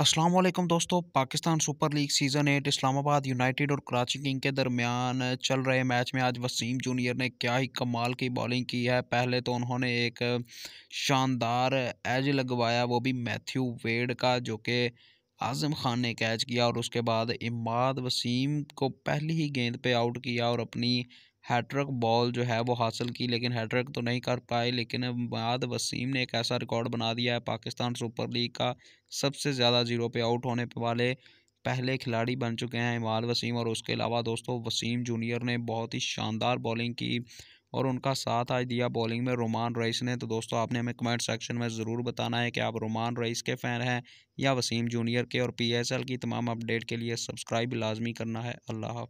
अस्सलाम वालेकुम दोस्तों Pakistan super league season eight Islamabad united और कराची किंग के दरमियान चल रहे मैच में आज वसीम जूनियर ने क्या ही कमाल की बॉलिंग की है पहले तो उन्होंने एक शानदार एज लगवाया वो भी मैथ्यू वेड का जो कि आज़म खान ने कैच किया और उसके बाद इमाद वसीम को पहली ही गेंद पे आउट किया और अपनी हैट्रिक बॉल जो है वो हासिल की लेकिन हैट्रिक तो नहीं कर पाए लेकिन बाद वसीम ने एक ऐसा रिकॉर्ड बना दिया है पाकिस्तान सुपर लीग का सबसे ज़्यादा जीरो पे आउट होने वाले पहले खिलाड़ी बन चुके हैं इमाल वसीम और उसके अलावा दोस्तों वसीम जूनियर ने बहुत ही शानदार बॉलिंग की और उनका साथ आज दिया बॉलिंग में रोमान रईस ने तो दोस्तों आपने हमें कमेंट सेक्शन में ज़रूर बताना है कि आप रोमान रईस के फ़ैन हैं या वसीम जूनियर के और पी की तमाम अपडेट के लिए सब्सक्राइब लाजमी करना है अल्लाह